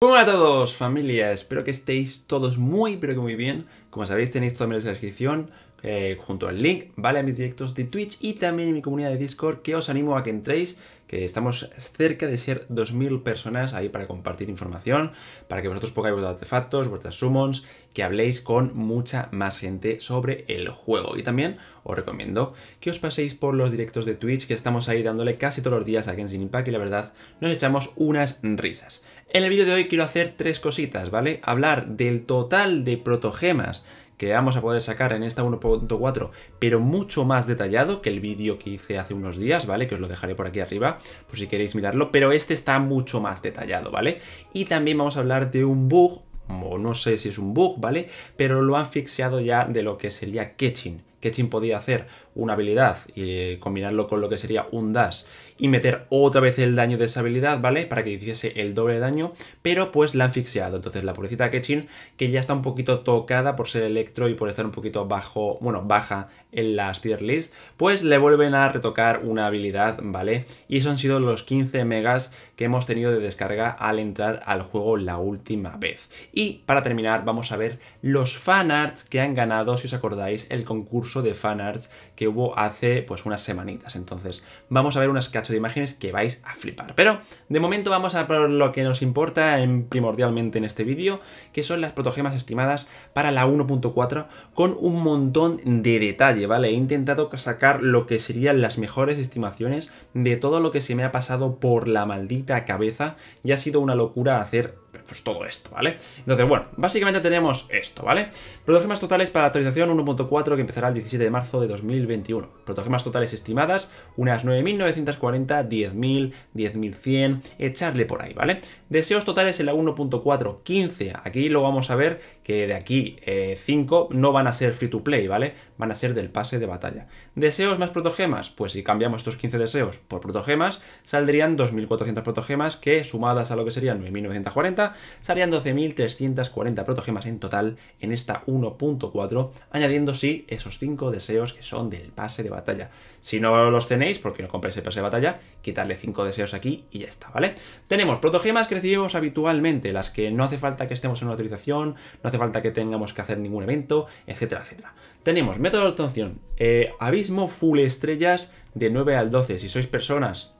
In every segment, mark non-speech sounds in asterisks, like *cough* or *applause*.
¡Hola a todos familia, espero que estéis todos muy pero que muy bien Como sabéis tenéis todo en la descripción eh, junto al link, ¿vale? A mis directos de Twitch y también en mi comunidad de Discord, que os animo a que entréis, que estamos cerca de ser 2.000 personas ahí para compartir información, para que vosotros pongáis vuestros artefactos, vuestras summons, que habléis con mucha más gente sobre el juego. Y también os recomiendo que os paséis por los directos de Twitch, que estamos ahí dándole casi todos los días a Genshin Impact y la verdad nos echamos unas risas. En el vídeo de hoy quiero hacer tres cositas, ¿vale? Hablar del total de protogemas que vamos a poder sacar en esta 1.4, pero mucho más detallado que el vídeo que hice hace unos días, ¿vale? Que os lo dejaré por aquí arriba, por si queréis mirarlo, pero este está mucho más detallado, ¿vale? Y también vamos a hablar de un bug, o no sé si es un bug, ¿vale? Pero lo han fixeado ya de lo que sería catching. Ketching podía hacer una habilidad y combinarlo con lo que sería un dash y meter otra vez el daño de esa habilidad, ¿vale? Para que hiciese el doble de daño, pero pues la han fixeado. Entonces la pobrecita Ketchin, que ya está un poquito tocada por ser electro y por estar un poquito bajo, bueno, baja en las tier list, pues le vuelven a retocar una habilidad, ¿vale? Y eso han sido los 15 megas que hemos tenido de descarga al entrar al juego la última vez. Y para terminar vamos a ver los fanarts que han ganado, si os acordáis, el concurso de fanarts que hubo hace pues unas semanitas. Entonces vamos a ver unas cacho de imágenes que vais a flipar. Pero de momento vamos a por lo que nos importa en, primordialmente en este vídeo, que son las protogemas estimadas para la 1.4 con un montón de detalle, ¿vale? He intentado sacar lo que serían las mejores estimaciones de todo lo que se me ha pasado por la maldita cabeza y ha sido una locura hacer pues todo esto, ¿vale? Entonces, bueno, básicamente tenemos esto, ¿vale? Protogemas totales para la actualización 1.4 que empezará el 17 de marzo de 2021. Protogemas totales estimadas, unas 9.940, 10.000, 10.100, echarle por ahí, ¿vale? Deseos totales en la 1.4, 15. Aquí lo vamos a ver que de aquí 5 eh, no van a ser free to play, ¿vale? Van a ser del pase de batalla. ¿Deseos más protogemas? Pues si cambiamos estos 15 deseos por protogemas, saldrían 2.400 protogemas que sumadas a lo que serían 9.940, serían 12.340 protogemas en total en esta 1.4, añadiendo sí esos 5 deseos que son del pase de batalla. Si no los tenéis, porque no compréis el pase de batalla, quitarle 5 deseos aquí y ya está, ¿vale? Tenemos protogemas que recibimos habitualmente, las que no hace falta que estemos en una utilización, no hace falta que tengamos que hacer ningún evento, etcétera, etcétera. Tenemos método de obtención, eh, abismo full estrellas de 9 al 12. Si sois personas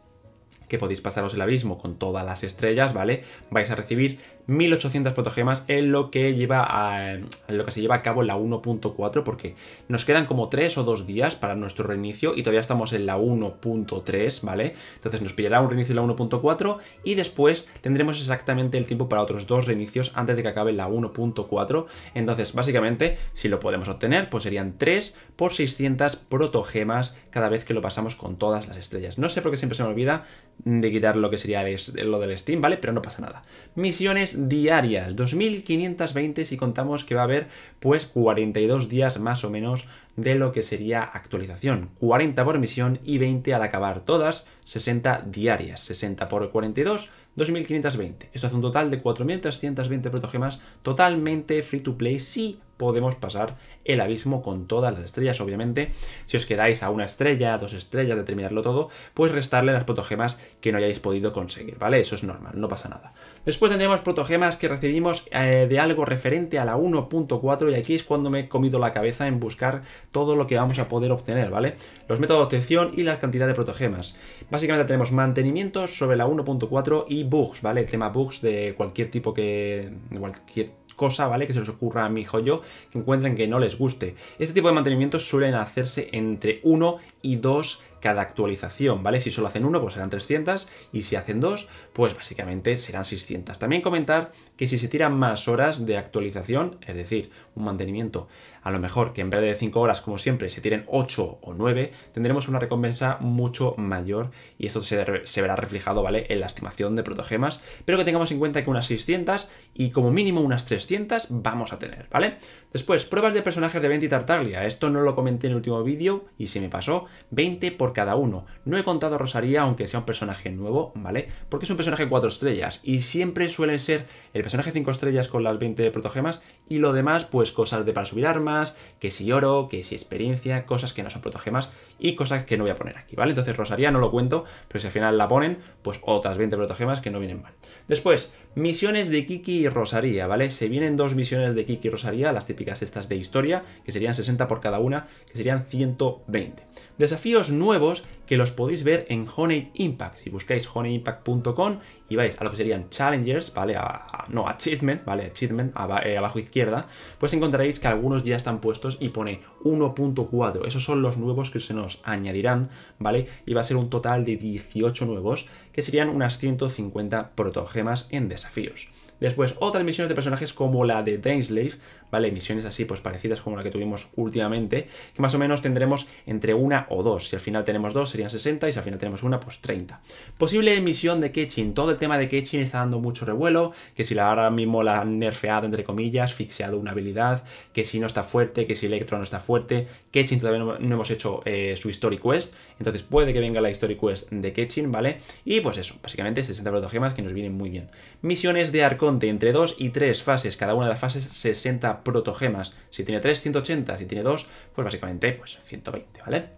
que podéis pasaros el abismo con todas las estrellas, ¿vale? Vais a recibir 1800 protogemas en lo que lleva a, lo que se lleva a cabo la 1.4 porque nos quedan como 3 o 2 días para nuestro reinicio y todavía estamos en la 1.3, ¿vale? Entonces nos pillará un reinicio en la 1.4 y después tendremos exactamente el tiempo para otros dos reinicios antes de que acabe la 1.4. Entonces, básicamente, si lo podemos obtener, pues serían 3 por 600 protogemas cada vez que lo pasamos con todas las estrellas. No sé por qué siempre se me olvida de quitar lo que sería lo del Steam, ¿vale? Pero no pasa nada. Misiones diarias, 2.520 si contamos que va a haber pues 42 días más o menos de lo que sería actualización, 40 por misión y 20 al acabar todas, 60 diarias, 60 por 42, 2.520. Esto hace un total de 4.320 protogemas totalmente free to play si podemos pasar el abismo con todas las estrellas, obviamente. Si os quedáis a una estrella, a dos estrellas de terminarlo todo, pues restarle las protogemas que no hayáis podido conseguir, ¿vale? Eso es normal, no pasa nada. Después tendremos protogemas que recibimos eh, de algo referente a la 1.4 y aquí es cuando me he comido la cabeza en buscar todo lo que vamos a poder obtener, ¿vale? Los métodos de obtención y la cantidad de protogemas. Básicamente tenemos mantenimiento sobre la 1.4 y bugs, ¿vale? El tema bugs de cualquier tipo que. de cualquier cosa, ¿vale? Que se les ocurra a mi joyo, que encuentren que no les guste. Este tipo de mantenimientos suelen hacerse entre 1 y 2 cada actualización, ¿vale? Si solo hacen uno, pues serán 300 y si hacen dos, pues básicamente serán 600. También comentar que si se tiran más horas de actualización, es decir, un mantenimiento, a lo mejor que en vez de 5 horas, como siempre, se tiren 8 o 9, tendremos una recompensa mucho mayor y esto se, verá reflejado, ¿vale? En la estimación de protogemas, pero que tengamos en cuenta que unas 600 y como mínimo unas 300 vamos a tener, ¿vale? Después, pruebas de personajes de 20 y Tartaglia. Esto no lo comenté en el último vídeo y se me pasó. 20 por cada uno. No he contado a Rosaría, aunque sea un personaje nuevo, ¿vale? Porque es un personaje 4 estrellas y siempre suelen ser el personaje 5 estrellas con las 20 protogemas y lo demás, pues cosas de para subir armas, que si oro, que si experiencia, cosas que no son protogemas y cosas que no voy a poner aquí, ¿vale? Entonces Rosaría no lo cuento, pero si al final la ponen, pues otras 20 protogemas que no vienen mal. Después, misiones de Kiki y Rosaría, ¿vale? Se vienen dos misiones de Kiki y Rosaría, las típicas estas de historia, que serían 60 por cada una, que serían 120. Desafíos nuevos que los podéis ver en Honey Impact. Si buscáis honeyImpact.com y vais a lo que serían Challengers, ¿vale? A, no, Achievement, ¿vale? Achievement, eh, abajo izquierda, pues encontraréis que algunos ya están puestos y pone 1.4. Esos son los nuevos que se nos añadirán, ¿vale? Y va a ser un total de 18 nuevos, que serían unas 150 protogemas en desafíos. Después, otras misiones de personajes como la de Dainslave ¿vale? Misiones así, pues parecidas como la que tuvimos últimamente, que más o menos tendremos entre una o dos. Si al final tenemos dos, serían 60, y si al final tenemos una, pues 30. Posible misión de Ketching. Todo el tema de Ketching está dando mucho revuelo, que si la, ahora mismo la han nerfeado, entre comillas, fixeado una habilidad, que si no está fuerte, que si Electro no está fuerte. Ketchin todavía no, hemos hecho eh, su Story Quest, entonces puede que venga la Story Quest de Ketchin, ¿vale? Y pues eso, básicamente 60 protogemas que nos vienen muy bien. Misiones de Arconte entre dos y tres fases, cada una de las fases 60 protogemas. Si tiene 3, 180. Si tiene 2, pues básicamente pues 120, ¿vale?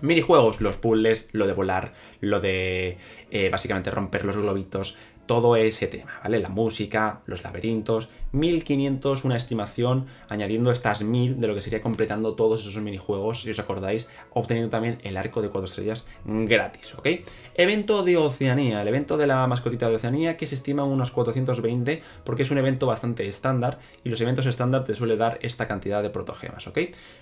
Minijuegos, los puzzles, lo de volar, lo de eh, básicamente romper los globitos, todo ese tema, ¿vale? La música, los laberintos, 1500, una estimación, añadiendo estas 1000 de lo que sería completando todos esos minijuegos, si os acordáis, obteniendo también el arco de cuatro estrellas gratis, ¿ok? Evento de Oceanía, el evento de la mascotita de Oceanía que se estima unos 420 porque es un evento bastante estándar y los eventos estándar te suele dar esta cantidad de protogemas, ¿ok?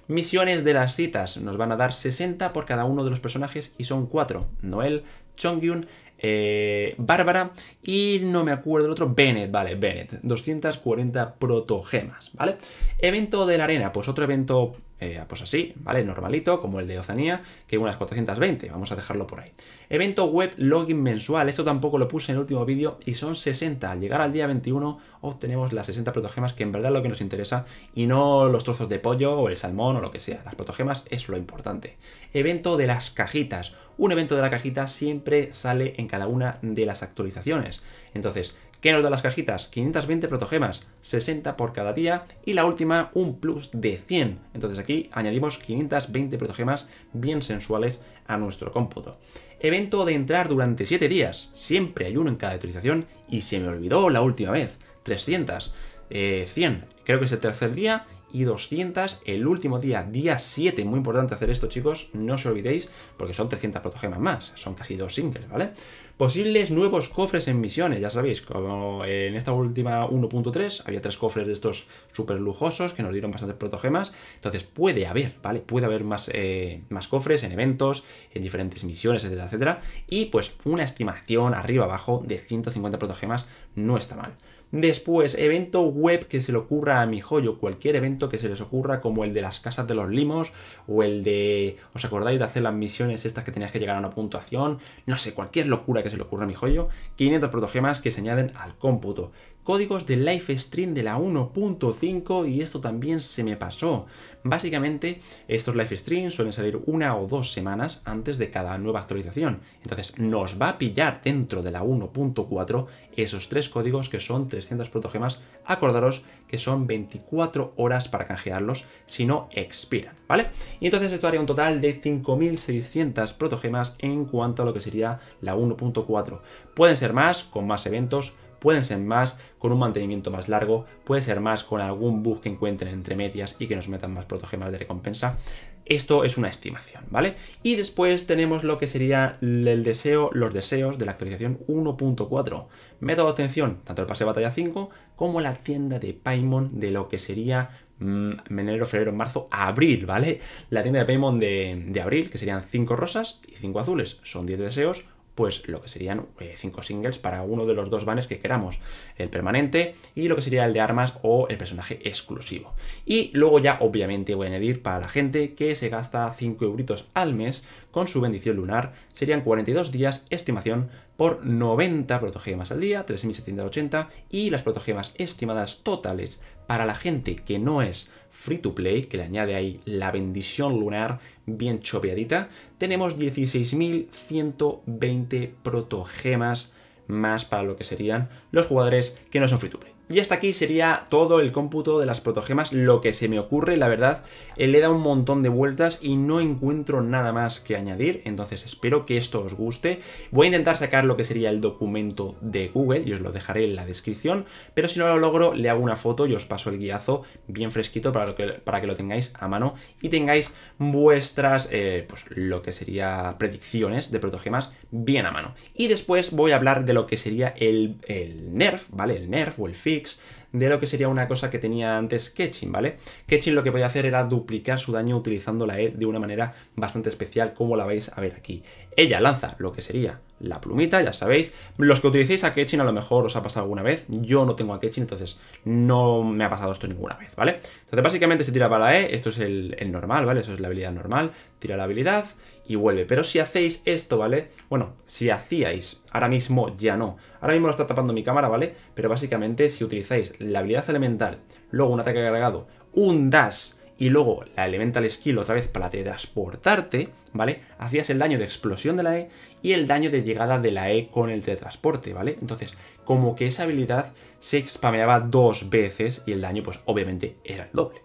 Misiones de las citas, nos van a dar 60 por cada uno de los personajes y son cuatro: Noel, Chongyun, eh, Bárbara y no me acuerdo el otro, Bennett, vale, Bennett, 240 protogemas, ¿vale? Evento de la arena, pues otro evento eh, pues así, ¿vale? Normalito, como el de Ozanía, que unas 420, vamos a dejarlo por ahí. Evento web login mensual, esto tampoco lo puse en el último vídeo y son 60. Al llegar al día 21 obtenemos las 60 protogemas, que en verdad lo que nos interesa y no los trozos de pollo o el salmón o lo que sea. Las protogemas es lo importante. Evento de las cajitas. Un evento de la cajita siempre sale en cada una de las actualizaciones. Entonces, ¿Qué nos da las cajitas? 520 protogemas, 60 por cada día y la última un plus de 100. Entonces aquí añadimos 520 protogemas bien sensuales a nuestro cómputo. Evento de entrar durante 7 días, siempre hay uno en cada actualización y se me olvidó la última vez, 300. 100, eh, creo que es el tercer día y 200 el último día, día 7. Muy importante hacer esto, chicos, no os olvidéis, porque son 300 protogemas más, son casi dos singles, ¿vale? Posibles nuevos cofres en misiones, ya sabéis, como en esta última 1.3 había tres cofres de estos súper lujosos que nos dieron bastantes protogemas, entonces puede haber, ¿vale? Puede haber más, eh, más cofres en eventos, en diferentes misiones, etcétera, etcétera, y pues una estimación arriba abajo de 150 protogemas no está mal. Después, evento web que se le ocurra a mi joyo, cualquier evento que se les ocurra, como el de las casas de los limos, o el de. ¿Os acordáis de hacer las misiones estas que tenías que llegar a una puntuación? No sé, cualquier locura que se le ocurra a mi joyo. 500 protogemas que se añaden al cómputo códigos de live stream de la 1.5 y esto también se me pasó. Básicamente, estos live streams suelen salir una o dos semanas antes de cada nueva actualización. Entonces, nos va a pillar dentro de la 1.4 esos tres códigos que son 300 protogemas. Acordaros que son 24 horas para canjearlos, si no expiran, ¿vale? Y entonces esto haría un total de 5600 protogemas en cuanto a lo que sería la 1.4. Pueden ser más, con más eventos, pueden ser más con un mantenimiento más largo, puede ser más con algún bug que encuentren entre medias y que nos metan más protogemas de recompensa. Esto es una estimación, ¿vale? Y después tenemos lo que sería el deseo, los deseos de la actualización 1.4. Método de obtención, tanto el pase de batalla 5 como la tienda de Paimon de lo que sería mm, enero, febrero, marzo, abril, ¿vale? La tienda de Paimon de, de abril, que serían 5 rosas y 5 azules, son 10 deseos, pues lo que serían eh, cinco singles para uno de los dos vanes que queramos, el permanente y lo que sería el de armas o el personaje exclusivo. Y luego ya obviamente voy a añadir para la gente que se gasta 5 euritos al mes con su bendición lunar, serían 42 días estimación por 90 protogemas al día, 3.780, y las protogemas estimadas totales para la gente que no es free to play, que le añade ahí la bendición lunar bien chopeadita, tenemos 16.120 protogemas más para lo que serían los jugadores que no son free to play. Y hasta aquí sería todo el cómputo de las protogemas, lo que se me ocurre, la verdad, eh, le he dado un montón de vueltas y no encuentro nada más que añadir, entonces espero que esto os guste. Voy a intentar sacar lo que sería el documento de Google y os lo dejaré en la descripción, pero si no lo logro le hago una foto y os paso el guiazo bien fresquito para, que, para que lo tengáis a mano y tengáis vuestras, eh, pues lo que sería predicciones de protogemas bien a mano. Y después voy a hablar de lo que sería el, el NERF, ¿vale? El NERF o el fix de lo que sería una cosa que tenía antes Ketchin, ¿vale? Ketchin lo que podía hacer era duplicar su daño utilizando la E de una manera bastante especial, como la veis a ver aquí. Ella lanza lo que sería la plumita, ya sabéis. Los que utilicéis a Ketchin a lo mejor os ha pasado alguna vez. Yo no tengo a Ketchin, entonces no me ha pasado esto ninguna vez, ¿vale? Entonces básicamente se tira para la E, esto es el, el normal, ¿vale? Eso es la habilidad normal. Tira la habilidad y vuelve. Pero si hacéis esto, ¿vale? Bueno, si hacíais, ahora mismo ya no. Ahora mismo lo está tapando mi cámara, ¿vale? Pero básicamente si utilizáis la habilidad elemental, luego un ataque agregado, un dash y luego la elemental skill otra vez para teletransportarte, ¿vale? Hacías el daño de explosión de la E y el daño de llegada de la E con el teletransporte, ¿vale? Entonces, como que esa habilidad se spameaba dos veces y el daño pues obviamente era el doble.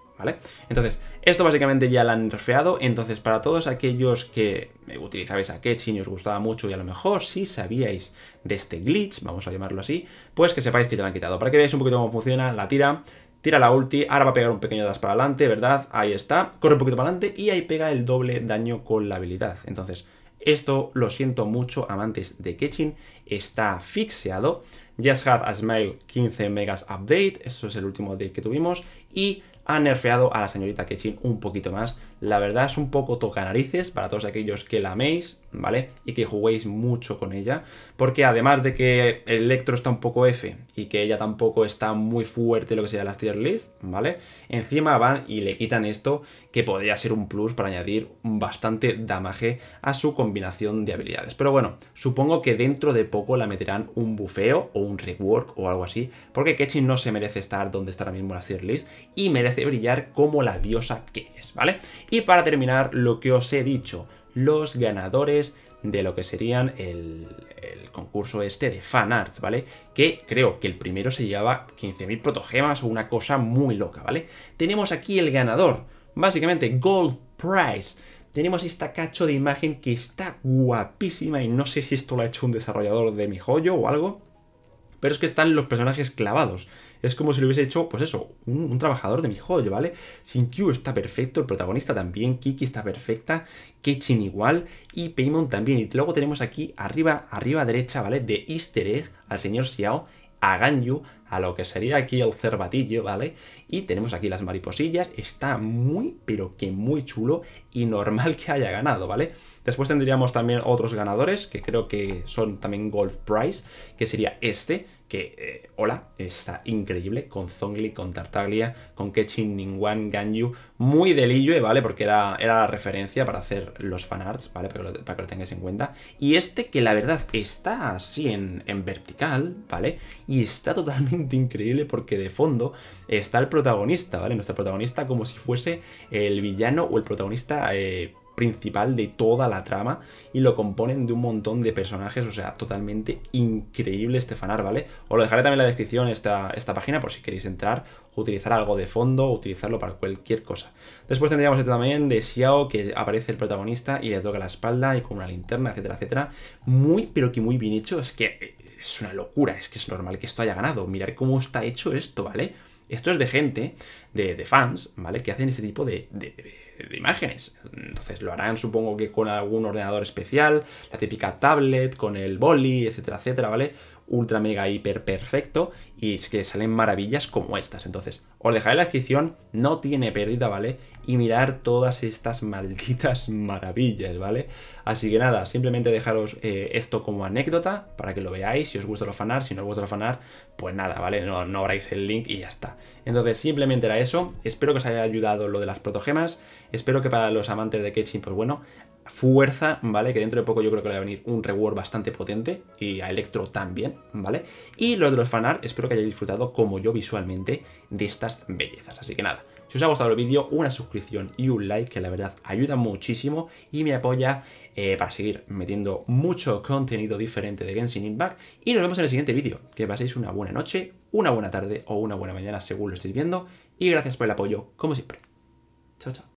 Entonces, esto básicamente ya lo han nerfeado, entonces para todos aquellos que utilizabais a Ketching, y os gustaba mucho y a lo mejor si sabíais de este glitch, vamos a llamarlo así, pues que sepáis que ya lo han quitado. Para que veáis un poquito cómo funciona, la tira, tira la ulti, ahora va a pegar un pequeño dash para adelante, ¿verdad? Ahí está, corre un poquito para adelante y ahí pega el doble daño con la habilidad. Entonces, esto lo siento mucho, amantes de Ketching, está fixeado. Just Had a Smile 15 megas update, esto es el último update que tuvimos y ha nerfeado a la señorita Kechin un poquito más. La verdad es un poco toca narices para todos aquellos que la améis, ¿vale? Y que juguéis mucho con ella, porque además de que Electro está un poco F y que ella tampoco está muy fuerte lo que sea las tier list, ¿vale? Encima van y le quitan esto, que podría ser un plus para añadir bastante damage a su combinación de habilidades. Pero bueno, supongo que dentro de poco la meterán un bufeo o un rework o algo así, porque Ketchin no se merece estar donde está ahora mismo la tier list y merece brillar como la diosa que es, ¿vale? Y para terminar, lo que os he dicho, los ganadores de lo que serían el, concurso este de fanarts, ¿vale? Que creo que el primero se llevaba 15.000 protogemas o una cosa muy loca, ¿vale? Tenemos aquí el ganador, básicamente Gold Prize. Tenemos esta cacho de imagen que está guapísima y no sé si esto lo ha hecho un desarrollador de mi joyo o algo, pero es que están los personajes clavados. Es como si lo hubiese hecho, pues eso, un, trabajador de mi joyo, ¿vale? Q está perfecto, el protagonista también, Kiki está perfecta, Kichin igual y Paimon también. Y luego tenemos aquí arriba, arriba derecha, ¿vale? De easter egg al señor Xiao a Ganyu, a lo que sería aquí el cervatillo, ¿vale? Y tenemos aquí las mariposillas, está muy, pero que muy chulo y normal que haya ganado, ¿vale? Después tendríamos también otros ganadores, que creo que son también Golf Prize, que sería este, que, eh, hola, está increíble, con Zongli, con Tartaglia, con Ketchin, Ningwan, Ganyu, muy de Liyue, eh, ¿vale? Porque era, era la referencia para hacer los fanarts, ¿vale? Para que, lo, para que tengáis en cuenta. Y este que la verdad está así en, vertical, ¿vale? Y está totalmente increíble porque de fondo está el protagonista, ¿vale? Nuestro protagonista como si fuese el villano o el protagonista... Eh, principal de toda la trama y lo componen de un montón de personajes, o sea, totalmente increíble este fanar, ¿vale? Os lo dejaré también en la descripción esta, esta página por si queréis entrar, utilizar algo de fondo, utilizarlo para cualquier cosa. Después tendríamos este también de Xiao, que aparece el protagonista y le toca la espalda y con una linterna, etcétera, etcétera. Muy, pero que muy bien hecho, es que es una locura, es que es normal que esto haya ganado. Mirar cómo está hecho esto, ¿vale? Esto es de gente, de, de fans, ¿vale? Que hacen este tipo de, de, de de imágenes. Entonces lo harán supongo que con algún ordenador especial, la típica tablet, con el boli, etcétera, etcétera, ¿vale? Ultra, mega, hiper perfecto y es que salen maravillas como estas. Entonces os dejaré la descripción, no tiene pérdida, ¿vale? Y mirar todas estas malditas *laughs* maravillas, ¿vale? Así que nada, simplemente dejaros eh, esto como anécdota para que lo veáis. Si os gusta lo fanar, si no os gusta lo fanar, pues nada, ¿vale? No, abráis el link y ya está. Entonces simplemente era eso. Espero que os haya ayudado lo de las protogemas. Espero que para los amantes de Ketching, pues bueno, fuerza, ¿vale? Que dentro de poco yo creo que le va a venir un reward bastante potente y a Electro también, ¿vale? Y lo de los fanar, espero que hayáis disfrutado como yo visualmente de estas bellezas. Así que nada, si os ha gustado el vídeo, una suscripción y un like, que la verdad ayuda muchísimo y me apoya eh, para seguir metiendo mucho contenido diferente de Genshin Impact. Y nos vemos en el siguiente vídeo. Que paséis una buena noche, una buena tarde o una buena mañana según lo estéis viendo. Y gracias por el apoyo, como siempre. Chao, chao.